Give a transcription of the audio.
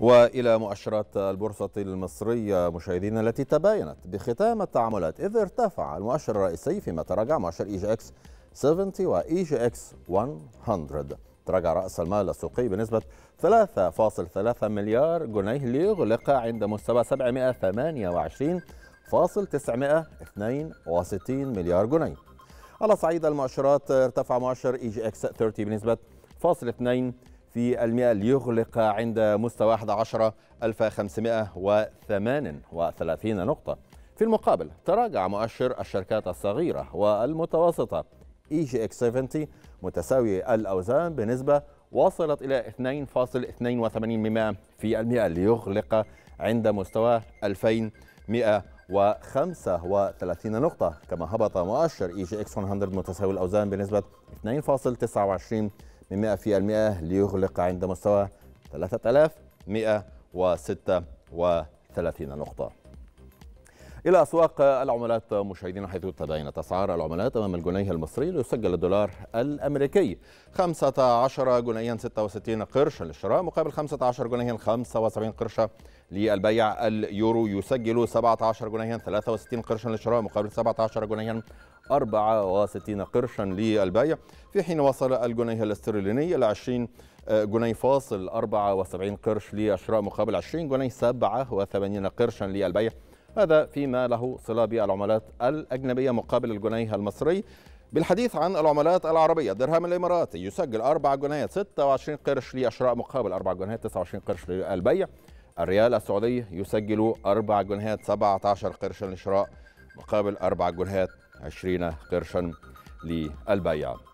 والى مؤشرات البورصه المصريه مشاهدينا التي تباينت بختام التعاملات اذ ارتفع المؤشر الرئيسي فيما تراجع مؤشر اي جي اكس 70 واي جي اكس 100 تراجع رأس المال السوقي بنسبة 3.3 مليار جنيه ليغلق عند مستوى 728.962 مليار جنيه على صعيد المؤشرات ارتفع مؤشر اي جي اكس 30 بنسبة 2 في المئة ليغلق عند مستوى 11538 نقطة في المقابل تراجع مؤشر الشركات الصغيرة والمتوسطة اي جي اكس 70 متساوي الأوزان بنسبة وصلت إلى 2.82 في المئة ليغلق عند مستوى 2135 نقطة كما هبط مؤشر اي جي اكس 100 متساوي الأوزان بنسبة 2.29 من 100% ليغلق عند مستوى 3136 نقطة إلى أسواق العملات مشاهدينا حيث تداينت أسعار العملات أمام الجنيه المصري ليسجل الدولار الأمريكي 15 جنيا 66 قرشا للشراء مقابل 15 جنيا 75 قرشا للبيع اليورو يسجل 17 جنيا 63 قرشا للشراء مقابل 17 جنيا 64 قرشا للبايع في حين وصل الجنيه الاسترليني إلى 20 آه، جنيه فاصل 74 قرش للشراء مقابل 20 جنيه 87 قرشا للبيع هذا فيما له صلة بالعملات الأجنبية مقابل الجنيه المصري بالحديث عن العملات العربية الدرهم الإماراتي يسجل 4 جنيه 26 قرش للشراء مقابل 4 جنيه 29 قرش للبيع الريال السعودي يسجل 4 جنيهات 17 قرشا للشراء مقابل 4 جنيهات 20 قرشا للبيع